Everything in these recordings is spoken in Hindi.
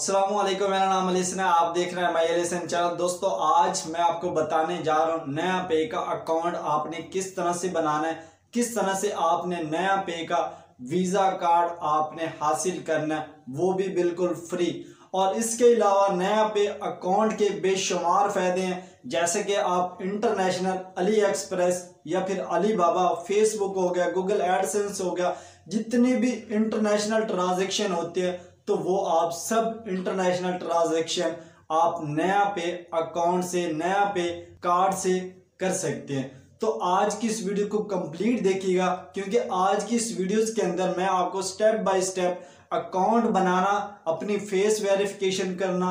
असलम मेरा नाम अलीसन है आप देख रहे हैं माई अलीसन चैनल दोस्तों आज मैं आपको बताने जा रहा हूँ नया पे का अकाउंट आपने किस तरह से बनाना है किस तरह से आपने नया पे का वीज़ा कार्ड आपने हासिल करना है वो भी बिल्कुल फ्री और इसके अलावा नया पे अकाउंट के बेशुमार फ़ायदे हैं जैसे कि आप इंटरनेशनल अली एक्सप्रेस या फिर अली बाबा फेसबुक हो गया गूगल एडसेंस हो गया जितनी भी इंटरनेशनल ट्रांजेक्शन होती है तो वो आप सब इंटरनेशनल ट्रांजेक्शन आप नया पे अकाउंट से नया पे कार्ड से कर सकते हैं तो आज की इस वीडियो को कंप्लीट देखिएगा क्योंकि आज की इस वीडियोस के अंदर मैं आपको स्टेप बाय स्टेप अकाउंट बनाना अपनी फेस वेरिफिकेशन करना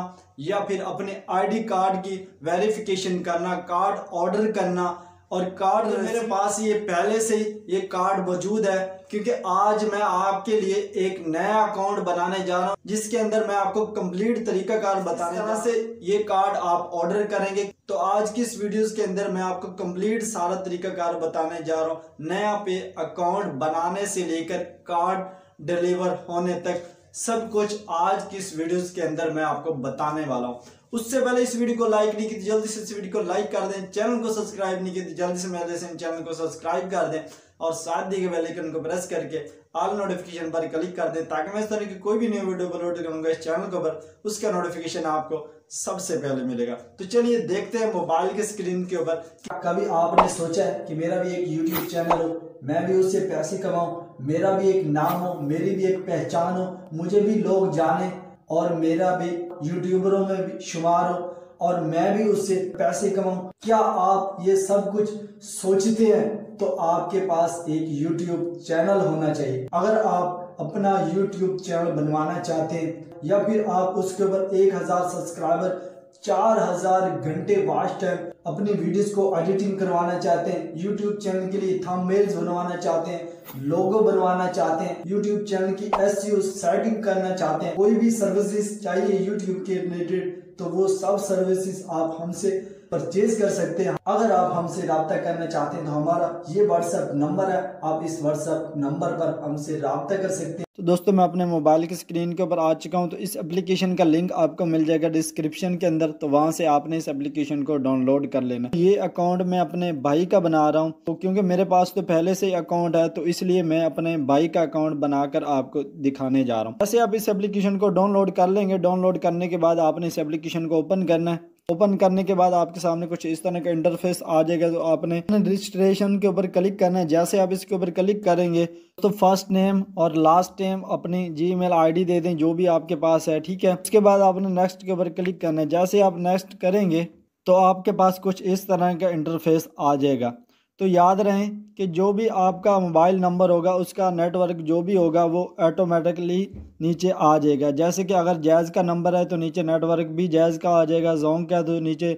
या फिर अपने आईडी कार्ड की वेरिफिकेशन करना कार्ड ऑर्डर करना और कार्ड तो मेरे पास ये पहले से ये कार्ड मौजूद है क्योंकि आज मैं आपके लिए एक नया अकाउंट बनाने जा रहा हूँ जिसके अंदर मैं आपको कंप्लीट तरीका कार बताने से ये कार्ड आप ऑर्डर करेंगे तो आज की इस वीडियो के अंदर मैं आपको कंप्लीट सारा तरीका कार बताने जा रहा हूँ नया पे अकाउंट बनाने से लेकर कार्ड डिलीवर होने तक सब कुछ आज की इस वीडियो के अंदर मैं आपको बताने वाला हूँ उससे पहले इस वीडियो को लाइक नहीं की जल्दी से इस वीडियो को लाइक कर दें चैनल को सब्सक्राइब नहीं की तो जल्दी से मेरे चैनल को सब्सक्राइब कर दें और साथ दिए गए बेलाइकन को प्रेस करके ऑल नोटिफिकेशन पर क्लिक कर दें ताकि मैं इस तरह की कोई भी न्यू वीडियो अपलोड करूंगा इस चैनल के ऊपर उसका नोटिफिकेशन आपको सबसे पहले मिलेगा तो चलिए देखते हैं मोबाइल के स्क्रीन के ऊपर कभी आपने सोचा है कि मेरा भी एक यूट्यूब चैनल हो मैं भी उससे पैसे कमाऊं मेरा भी एक नाम हो मेरी भी एक पहचान हो मुझे भी लोग जाने और मेरा भी यूट्यूबरों में शुमार हो और मैं भी उससे पैसे कमाऊं क्या आप ये सब कुछ सोचते हैं तो आपके पास एक यूट्यूब चैनल होना चाहिए अगर आप अपना यूट्यूब चैनल बनवाना चाहते हैं या फिर आप उसके ऊपर एक हजार सब्सक्राइबर चार हजार घंटे वास्ट टाइम अपनी वीडियोस को एडिटिंग करवाना चाहते हैं यूट्यूब चैनल के लिए थंबनेल्स बनवाना चाहते हैं लोगो बनवाना चाहते हैं यूट्यूब चैनल की एस सेटिंग e करना चाहते हैं कोई भी सर्विसेज चाहिए यूट्यूब के रिलेटेड तो वो सब सर्विसेज आप हमसे परचेज कर सकते हैं अगर आप हमसे रहा करना चाहते हैं तो हमारा ये व्हाट्सएप नंबर है आप इस व्हाट्सएप नंबर पर हमसे रहा कर सकते हैं तो दोस्तों मैं अपने मोबाइल की स्क्रीन के ऊपर आ चुका हूँ तो इस एप्लीकेशन का लिंक आपको मिल जाएगा डिस्क्रिप्शन के अंदर तो वहाँ से आपने इस एप्लीकेशन को डाउनलोड कर लेना ये अकाउंट मैं अपने भाई का बना रहा हूँ तो क्योंकि मेरे पास तो पहले से अकाउंट है तो इसलिए मैं अपने भाई का अकाउंट बनाकर आपको दिखाने जा रहा हूँ जैसे आप इस एप्लीकेशन को डाउनलोड कर लेंगे डाउनलोड करने के बाद आपने इस एप्लीकेशन को ओपन करना है ओपन करने के बाद आपके सामने कुछ इस तरह का इंटरफेस आ जाएगा तो आपने रजिस्ट्रेशन के ऊपर क्लिक करना है जैसे आप इसके ऊपर क्लिक करेंगे तो फर्स्ट नेम और लास्ट नेम अपनी जी मेल दे दें जो भी आपके पास है ठीक है उसके बाद आपने नेक्स्ट के ऊपर क्लिक करना है जैसे आप नेक्स्ट करेंगे तो आपके पास कुछ इस तरह का इंटरफेस आ जाएगा तो याद रहें कि जो भी आपका मोबाइल नंबर होगा उसका नेटवर्क जो भी होगा वो ऑटोमेटिकली नीचे आ जाएगा जैसे कि अगर जैज़ का नंबर है तो नीचे नेटवर्क भी जैज़ का आ जाएगा जोंग का तो नीचे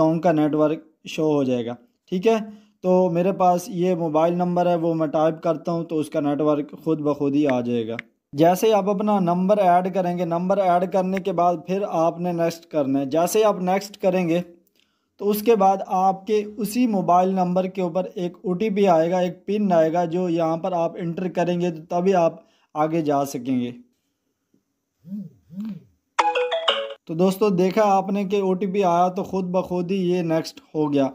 जोंग का नेटवर्क शो हो जाएगा ठीक है तो मेरे पास ये मोबाइल नंबर है वो मैं टाइप करता हूँ तो उसका नेटवर्क खुद ब खुद ही आ जाएगा जैसे ही आप अपना नंबर ऐड करेंगे नंबर ऐड करने के बाद फिर आपने नेक्स्ट करना है जैसे ही आप नेक्स्ट करेंगे तो उसके बाद आपके उसी मोबाइल नंबर के ऊपर एक ओ आएगा एक पिन आएगा जो यहाँ पर आप इंटर करेंगे तो तभी आप आगे जा सकेंगे तो दोस्तों देखा आपने कि ओ आया तो ख़ुद ब खुद ही ये नेक्स्ट हो गया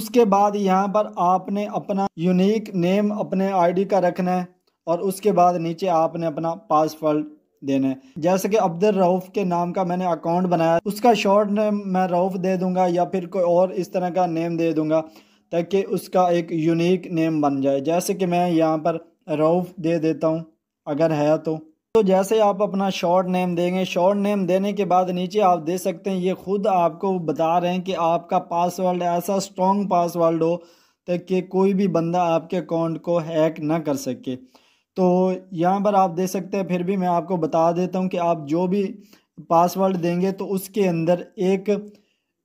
उसके बाद यहाँ पर आपने अपना यूनिक नेम अपने आईडी का रखना है और उसके बाद नीचे आपने अपना पासवर्ड देना है जैसे कि अब्दुल रऊफ़ के नाम का मैंने अकाउंट बनाया उसका शॉर्ट नेम मैं रऊफ़ दे दूंगा या फिर कोई और इस तरह का नेम दे दूँगा ताकि उसका एक यूनिक नेम बन जाए जैसे कि मैं यहाँ पर रऊफ़ दे देता हूँ अगर है तो तो जैसे आप अपना शॉर्ट नेम देंगे शॉर्ट नेम देने के बाद नीचे आप दे सकते हैं ये खुद आपको बता रहे हैं कि आपका पासवर्ड ऐसा स्ट्रॉन्ग पासवर्ड हो ताकि कोई भी बंदा आपके अकाउंट को हैक ना कर सके तो यहाँ पर आप दे सकते हैं फिर भी मैं आपको बता देता हूँ कि आप जो भी पासवर्ड देंगे तो उसके अंदर एक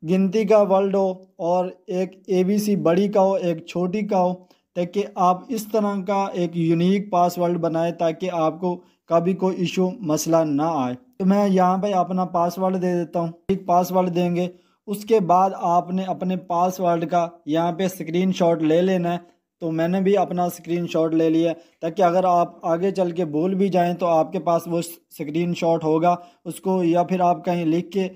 गिनती का वर्ड हो और एक ए बी सी बड़ी का हो एक छोटी का हो ताकि आप इस तरह का एक यूनिक पासवर्ड बनाए ताकि आपको कभी कोई इशू मसला ना आए तो मैं यहाँ पर अपना पासवर्ड दे देता हूँ एक पासवर्ड देंगे उसके बाद आपने अपने पासवर्ड का यहाँ पे स्क्रीनशॉट ले लेना है तो मैंने भी अपना शॉट ले लिया ताकि अगर आप आगे चल के भूल भी जाएँ तो आपके पास वो शॉट होगा उसको या फिर आप कहीं लिख के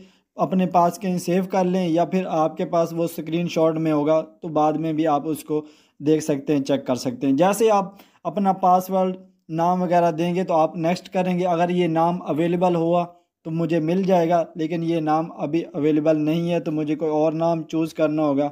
अपने पास कहीं सेव कर लें या फिर आपके पास वो स्क्रीनशॉट में होगा तो बाद में भी आप उसको देख सकते हैं चेक कर सकते हैं जैसे आप अपना पासवर्ड नाम वगैरह देंगे तो आप नेक्स्ट करेंगे अगर ये नाम अवेलेबल हुआ तो मुझे मिल जाएगा लेकिन ये नाम अभी अवेलेबल नहीं है तो मुझे कोई और नाम चूज़ करना होगा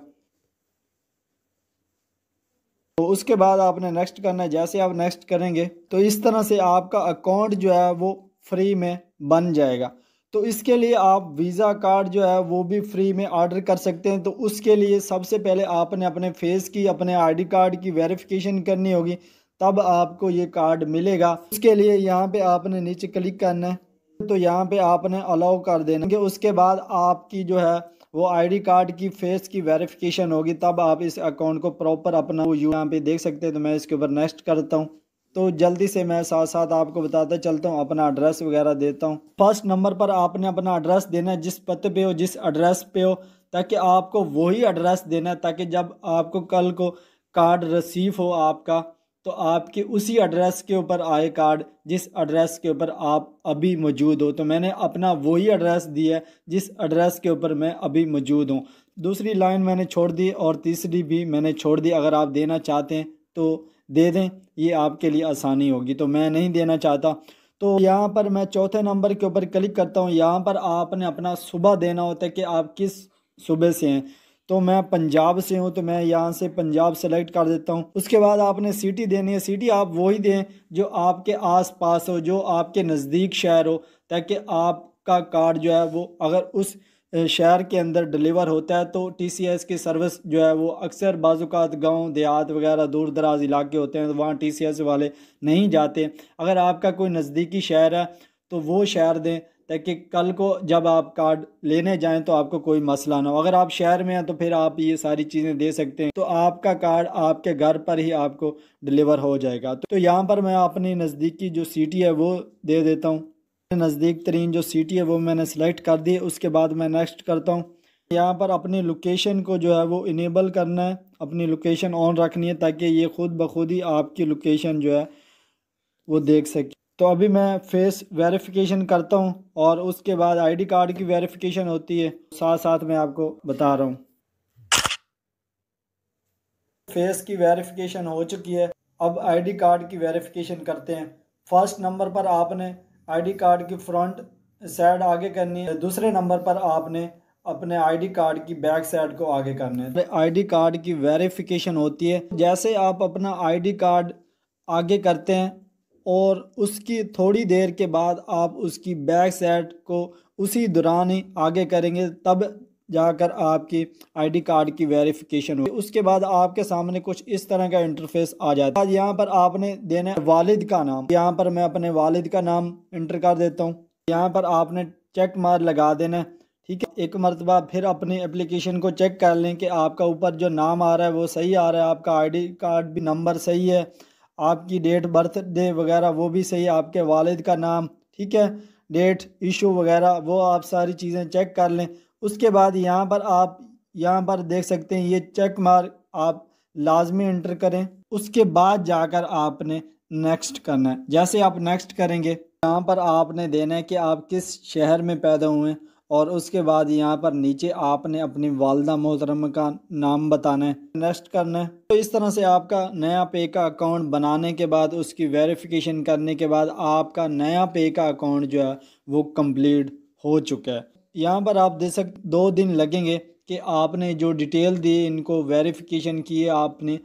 तो उसके बाद आपने नेक्स्ट करना है जैसे आप नेक्स्ट करेंगे तो इस तरह से आपका अकाउंट जो है वो फ्री में बन जाएगा तो इसके लिए आप वीज़ा कार्ड जो है वो भी फ्री में ऑर्डर कर सकते हैं तो उसके लिए सबसे पहले आपने अपने फेस की अपने आईडी कार्ड की वेरिफिकेशन करनी होगी तब आपको ये कार्ड मिलेगा उसके लिए यहाँ पे आपने नीचे क्लिक करना है तो यहाँ पे आपने अलाउ कर देना उसके बाद आपकी जो है वो आईडी कार्ड की फेस की वेरिफिकेशन होगी तब आप इस अकाउंट को प्रॉपर अपना यू यहाँ पे देख सकते हैं तो मैं इसके ऊपर नेक्स्ट करता हूँ तो जल्दी से मैं साथ साथ आपको बताता चलता हूँ अपना एड्रेस वगैरह देता हूँ फर्स्ट नंबर पर आपने अपना एड्रेस देना है जिस पते पे हो जिस एड्रेस पे हो ताकि आपको वही एड्रेस देना है ताकि जब आपको कल को कार्ड रिसीव हो आपका तो आपके उसी एड्रेस के ऊपर आए कार्ड जिस एड्रेस के ऊपर आप अभी मौजूद हो तो मैंने अपना वही एड्रेस दिया है जिस एड्रेस के ऊपर मैं अभी मौजूद हूँ दूसरी लाइन मैंने छोड़ दी और तीसरी भी मैंने छोड़ दी अगर आप देना चाहते हैं तो दे दें ये आपके लिए आसानी होगी तो मैं नहीं देना चाहता तो यहाँ पर मैं चौथे नंबर के ऊपर क्लिक करता हूँ यहाँ पर आपने अपना सुबह देना होता है कि आप किस सुबह से हैं तो मैं पंजाब से हूँ तो मैं यहाँ से पंजाब सेलेक्ट कर देता हूँ उसके बाद आपने सिटी देनी है सिटी आप वही दें जो आपके आस पास हो जो आपके नज़दीक शहर हो ताकि आपका कार्ड जो है वो अगर उस शहर के अंदर डिलीवर होता है तो टी सी एस की सर्विस जो है वो अक्सर बाज़ात गांव देहात वगैरह दूर दराज इलाके होते हैं तो वहाँ टी सी एस वाले नहीं जाते अगर आपका कोई नज़दीकी शहर है तो वो शहर दें ताकि कल को जब आप कार्ड लेने जाएं तो आपको कोई मसला ना हो अगर आप शहर में हैं तो फिर आप ये सारी चीज़ें दे सकते हैं तो आपका कार्ड आपके घर पर ही आपको डिलीवर हो जाएगा तो यहाँ पर मैं अपनी नज़दीकी जो सिटी है वो दे देता हूँ नज़दीक तरीन जो सिटी है वो मैंने सेलेक्ट कर दी उसके बाद मैं नेक्स्ट करता हूँ यहाँ पर अपनी लोकेशन को जो है वो इनेबल करना है अपनी लोकेशन ऑन रखनी है ताकि ये खुद ब खुद ही आपकी लोकेशन जो है वो देख सके तो अभी मैं फेस वेरिफिकेशन करता हूँ और उसके बाद आईडी कार्ड की वेरिफिकेशन होती है साथ साथ मैं आपको बता रहा हूँ फेस की वेरिफिकेशन हो चुकी है अब आईडी कार्ड की वेरिफिकेशन करते हैं फर्स्ट नंबर पर आपने आईडी कार्ड की फ्रंट साइड आगे करनी है दूसरे नंबर पर आपने अपने आईडी कार्ड की बैक साइड को आगे करना है आईडी कार्ड की वेरिफिकेशन होती है जैसे आप अपना आईडी कार्ड आगे करते हैं और उसकी थोड़ी देर के बाद आप उसकी बैक सेट को उसी दौरान ही आगे करेंगे तब जाकर आपकी आईडी कार्ड की वेरिफिकेशन होगी उसके बाद आपके सामने कुछ इस तरह का इंटरफेस आ जाता है यहाँ पर आपने देना वालिद का नाम यहाँ पर मैं अपने वालिद का नाम इंटर कर देता हूँ यहाँ पर आपने चेक मार लगा देना है ठीक है एक मरतबा फिर अपनी एप्लीकेशन को चेक कर लें कि आपका ऊपर जो नाम आ रहा है वो सही आ रहा है आपका आईडी कार्ड भी नंबर सही है आपकी डेट बर्थ डे वगैरह वो भी सही आपके वालिद का नाम ठीक है डेट इशू वगैरह वो आप सारी चीज़ें चेक कर लें उसके बाद यहाँ पर आप यहाँ पर देख सकते हैं ये चेक मार्क आप लाजमी इंटर करें उसके बाद जाकर आपने नेक्स्ट करना है जैसे आप नेक्स्ट करेंगे यहाँ पर आपने देना है कि आप किस शहर में पैदा हुए हैं और उसके बाद यहाँ पर नीचे आपने अपनी वालदा मोहतरम का नाम बताना है नेक्स्ट करना है तो इस तरह से आपका नया पे का अकाउंट बनाने के बाद उसकी वेरिफिकेशन करने के बाद आपका नया पे का अकाउंट जो है वो कंप्लीट हो चुका है यहाँ पर आप देख सकते दो दिन लगेंगे कि आपने जो डिटेल दी इनको वेरिफिकेशन किए आपने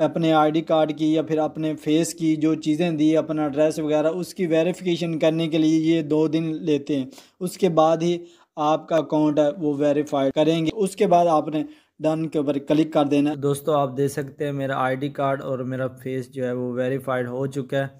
अपने आईडी कार्ड की या फिर अपने फेस की जो चीज़ें दी अपना एड्रेस वगैरह उसकी वेरिफिकेशन करने के लिए ये दो दिन लेते हैं उसके बाद ही आपका अकाउंट है वो वेरीफाइड करेंगे उसके बाद आपने डन के ऊपर क्लिक कर देना दोस्तों आप देख सकते हैं मेरा आईडी कार्ड और मेरा फेस जो है वो वेरीफाइड हो चुका है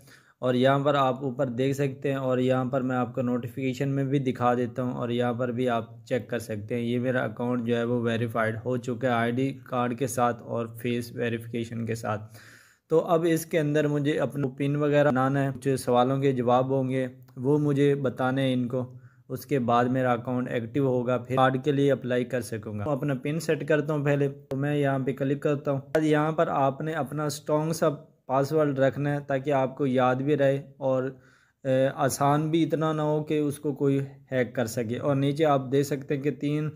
और यहाँ पर आप ऊपर देख सकते हैं और यहाँ पर मैं आपको नोटिफिकेशन में भी दिखा देता हूँ और यहाँ पर भी आप चेक कर सकते हैं ये मेरा अकाउंट जो है वो वेरीफाइड हो चुका है आईडी कार्ड के साथ और फेस वेरिफिकेशन के साथ तो अब इसके अंदर मुझे अपना पिन वगैरह बनाना है जो सवालों के जवाब होंगे वो मुझे बताने हैं इनको उसके बाद मेरा अकाउंट एक्टिव होगा फिर कार्ड के लिए अप्लाई कर सकूँगा तो अपना पिन सेट करता हूँ पहले तो मैं यहाँ पे क्लिक करता हूँ यहाँ पर आपने अपना स्ट्रॉन्ग सा पासवर्ड रखना है ताकि आपको याद भी रहे और आसान भी इतना ना हो कि उसको कोई हैक कर सके और नीचे आप देख सकते हैं कि तीन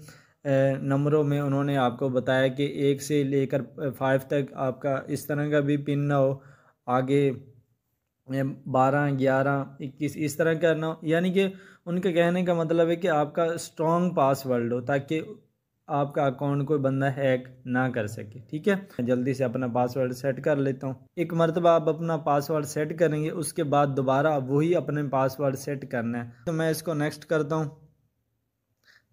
नंबरों में उन्होंने आपको बताया कि एक से लेकर फाइव तक आपका इस तरह का भी पिन ना हो आगे बारह ग्यारह इक्कीस इस तरह करना यानी कि उनके कहने का मतलब है कि आपका स्ट्रॉन्ग पासवर्ड हो ताकि आपका अकाउंट कोई बंदा हैक ना कर सके ठीक है जल्दी से अपना पासवर्ड सेट कर लेता हूँ एक मरतबा आप अपना पासवर्ड सेट करेंगे उसके बाद दोबारा वही अपने पासवर्ड सेट करना है तो मैं इसको नेक्स्ट करता हूँ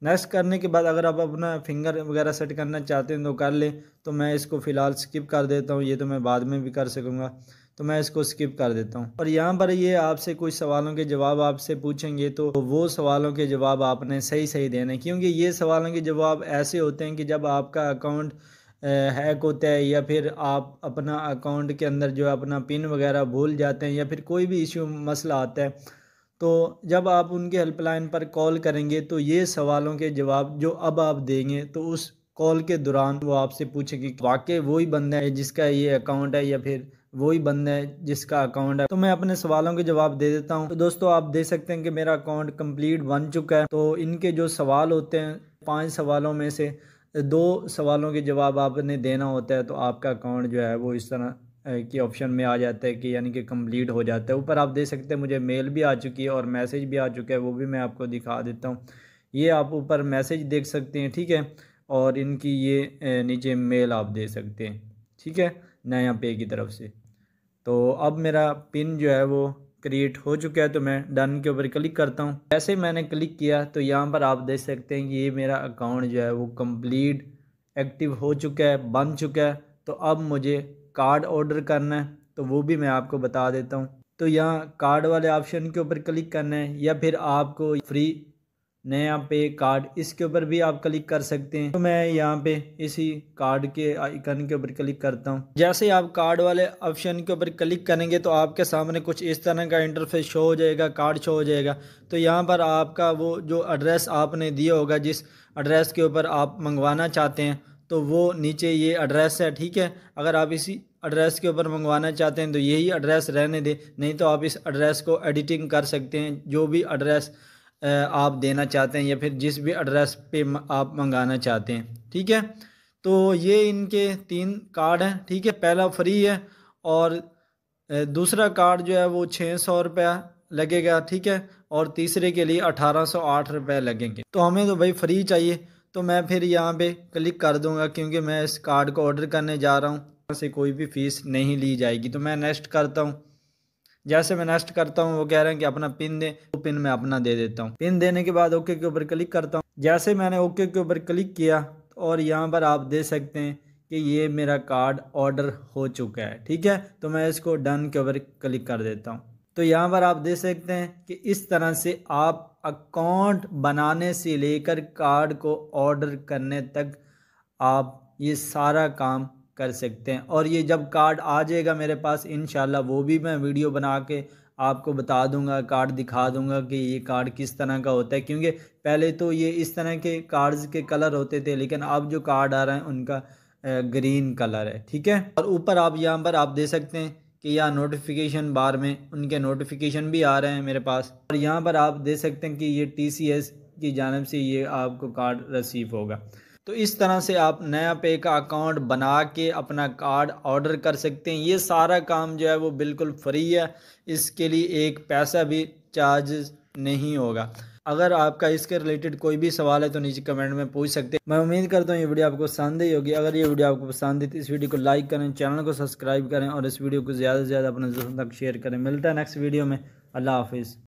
नेक्स्ट करने के बाद अगर आप अपना फिंगर वगैरह सेट करना चाहते हैं तो कर लें तो मैं इसको फ़िलहाल स्किप कर देता हूँ ये तो मैं बाद में भी कर सकूँगा तो मैं इसको स्किप कर देता हूँ और यहाँ पर ये आपसे कुछ सवालों के जवाब आपसे पूछेंगे तो वो सवालों के जवाब आपने सही सही देने क्योंकि ये सवालों के जवाब ऐसे होते हैं कि जब आपका अकाउंट हैक होता है या फिर आप अपना अकाउंट के अंदर जो है अपना पिन वगैरह भूल जाते हैं या फिर कोई भी इशू मसला आता है तो जब आप उनके हेल्पलाइन पर कॉल करेंगे तो ये सवालों के जवाब जो अब आप देंगे तो उस कॉल के दौरान वो आपसे पूछेंगे वाकई वही बंदा है जिसका ये अकाउंट है या फिर वही बंदा है जिसका अकाउंट है तो मैं अपने सवालों के जवाब दे देता हूँ तो दोस्तों आप देख सकते हैं कि मेरा अकाउंट कंप्लीट बन चुका है तो इनके जो सवाल होते हैं पांच सवालों में से दो सवालों के जवाब आपने देना होता है तो आपका अकाउंट जो है वो इस तरह के ऑप्शन में आ जाता है कि यानी कि कंप्लीट हो जाता है ऊपर आप देख सकते हैं मुझे मेल भी आ चुकी है और मैसेज भी आ चुका है वो भी मैं आपको दिखा देता हूँ ये आप ऊपर मैसेज देख सकते हैं ठीक है और इनकी ये नीचे मेल आप दे सकते हैं ठीक है नया पे की तरफ से तो अब मेरा पिन जो है वो क्रिएट हो चुका है तो मैं डन के ऊपर क्लिक करता हूँ जैसे मैंने क्लिक किया तो यहाँ पर आप देख सकते हैं कि ये मेरा अकाउंट जो है वो कम्प्लीट एक्टिव हो चुका है बन चुका है तो अब मुझे कार्ड ऑर्डर करना है तो वो भी मैं आपको बता देता हूँ तो यहाँ कार्ड वाले ऑप्शन के ऊपर क्लिक करना है या फिर आपको फ्री नया पे कार्ड इसके ऊपर भी आप क्लिक कर सकते हैं तो मैं यहाँ पे इसी कार्ड के आइकन के ऊपर क्लिक करता हूँ जैसे आप कार्ड वाले ऑप्शन के ऊपर क्लिक करेंगे तो आपके सामने कुछ इस तरह का इंटरफेस शो हो जाएगा कार्ड शो हो जाएगा तो यहाँ पर आपका वो जो एड्रेस आपने दिया होगा जिस एड्रेस के ऊपर आप मंगवाना चाहते हैं तो वो नीचे ये एड्रेस है ठीक है अगर आप इसी एड्रेस के ऊपर मंगवाना चाहते हैं तो यही एड्रेस रहने दें नहीं तो आप इस एड्रेस को एडिटिंग कर सकते हैं जो भी एड्रेस आप देना चाहते हैं या फिर जिस भी एड्रेस पे आप मंगाना चाहते हैं ठीक है तो ये इनके तीन कार्ड हैं ठीक है पहला फ्री है और दूसरा कार्ड जो है वो छः सौ रुपया लगेगा ठीक है और तीसरे के लिए अठारह सौ आठ रुपये लगेंगे तो हमें तो भाई फ्री चाहिए तो मैं फिर यहाँ पे क्लिक कर दूँगा क्योंकि मैं इस कार्ड को ऑर्डर करने जा रहा हूँ से कोई भी फ़ीस नहीं ली जाएगी तो मैं नेक्स्ट करता हूँ जैसे मैं नेक्स्ट करता हूँ वो कह रहे हैं कि अपना पिन दे तो पिन मैं अपना दे देता हूँ पिन देने के बाद ओके के ऊपर क्लिक करता हूँ जैसे मैंने ओके के ऊपर क्लिक किया और यहाँ पर आप दे सकते हैं कि ये मेरा कार्ड ऑर्डर हो चुका है ठीक है तो मैं इसको डन के ऊपर क्लिक कर देता हूँ तो यहाँ पर आप दे सकते हैं कि इस तरह से आप अकाउंट बनाने से लेकर कार्ड को ऑर्डर करने तक आप ये सारा काम कर सकते हैं और ये जब कार्ड आ जाएगा मेरे पास इन वो भी मैं वीडियो बना के आपको बता दूंगा कार्ड दिखा दूंगा कि ये कार्ड किस तरह का होता है क्योंकि पहले तो ये इस तरह के कार्ड्स के कलर होते थे लेकिन अब जो कार्ड आ रहे हैं उनका ग्रीन कलर है ठीक है और ऊपर आप यहाँ पर आप दे सकते हैं कि यहाँ नोटिफिकेशन बार में उनके नोटिफिकेशन भी आ रहे हैं मेरे पास और यहाँ पर आप दे सकते हैं कि ये टी की जानब से ये आपको कार्ड रसीव होगा तो इस तरह से आप नया पे का अकाउंट बना के अपना कार्ड ऑर्डर कर सकते हैं ये सारा काम जो है वो बिल्कुल फ्री है इसके लिए एक पैसा भी चार्ज नहीं होगा अगर आपका इसके रिलेटेड कोई भी सवाल है तो नीचे कमेंट में पूछ सकते हैं मैं उम्मीद करता हूँ ये वीडियो आपको पसंद ही होगी अगर ये वीडियो आपको पसंद है तो इस वीडियो को लाइक करें चैनल को सब्सक्राइब करें और इस वीडियो को ज़्यादा से ज़्यादा अपने दोस्तों तक शेयर करें मिलता है नेक्स्ट वीडियो में अल्लाह हाफिज़